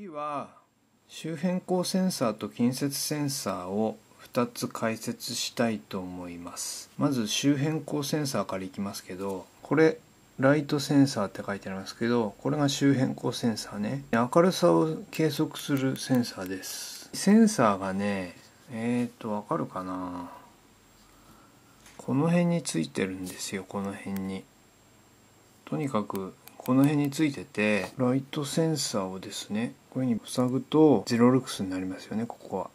次は周辺光センサーと近接センサーを2つ解説したいと思いますまず周辺光センサーからいきますけどこれライトセンサーって書いてありますけどこれが周辺光センサーね明るさを計測するセンサーですセンサーがねえー、っとわかるかなこの辺についてるんですよこの辺にとにかくこの辺についててライトセンサーをですねこういうふうに塞ぐとゼロルクスになりますよねここは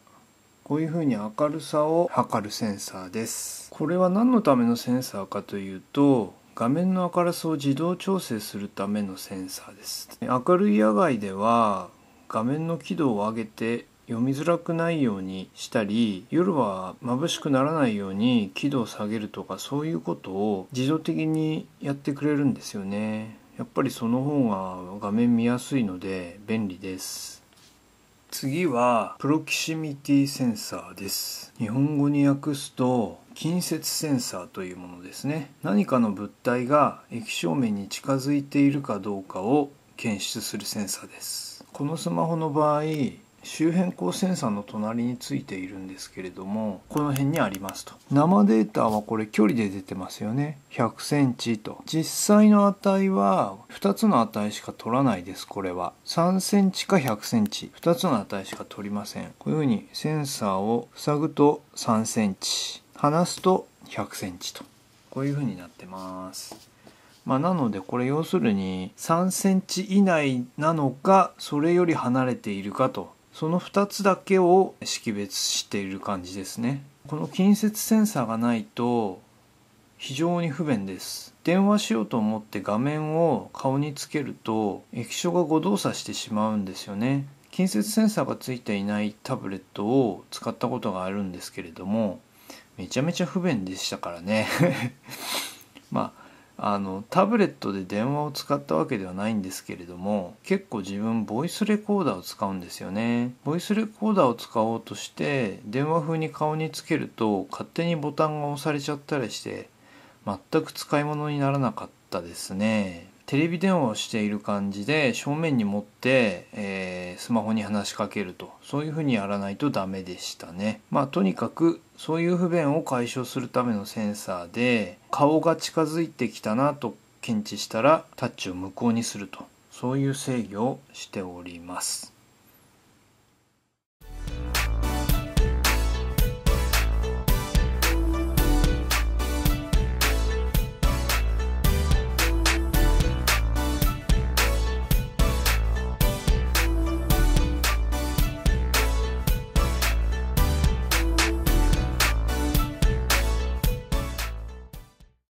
こういうふうに明るさを測るセンサーですこれは何のためのセンサーかというと画面の明るさを自動調整するためのセンサーです明るい野外では画面の輝度を上げて読みづらくないようにしたり夜は眩しくならないように輝度を下げるとかそういうことを自動的にやってくれるんですよねやっぱりその方が画面見やすいので便利です次はプロキシミティセンサーです日本語に訳すと近接センサーというものですね何かの物体が液晶面に近づいているかどうかを検出するセンサーですこのスマホの場合周辺光センサーの隣についているんですけれどもこの辺にありますと生データはこれ距離で出てますよね100センチと実際の値は2つの値しか取らないですこれは3センチか100センチ2つの値しか取りませんこういうふうにセンサーを塞ぐと3センチ離すと100センチとこういうふうになってますまあ、なのでこれ要するに3センチ以内なのかそれより離れているかとその2つだけを識別している感じですねこの近接センサーがないと非常に不便です電話しようと思って画面を顔につけると液晶が誤動作してしまうんですよね近接センサーがついていないタブレットを使ったことがあるんですけれどもめちゃめちゃ不便でしたからね まああのタブレットで電話を使ったわけではないんですけれども結構自分ボイスレコーダーを使うんですよねボイスレコーダーを使おうとして電話風に顔につけると勝手にボタンが押されちゃったりして全く使い物にならなかったですねテレビ電話をしている感じで正面に持って、えー、スマホに話しかけるとそういうふうにやらないとダメでしたねまあとにかくそういう不便を解消するためのセンサーで顔が近づいてきたなと検知したらタッチを無効にするとそういう制御をしております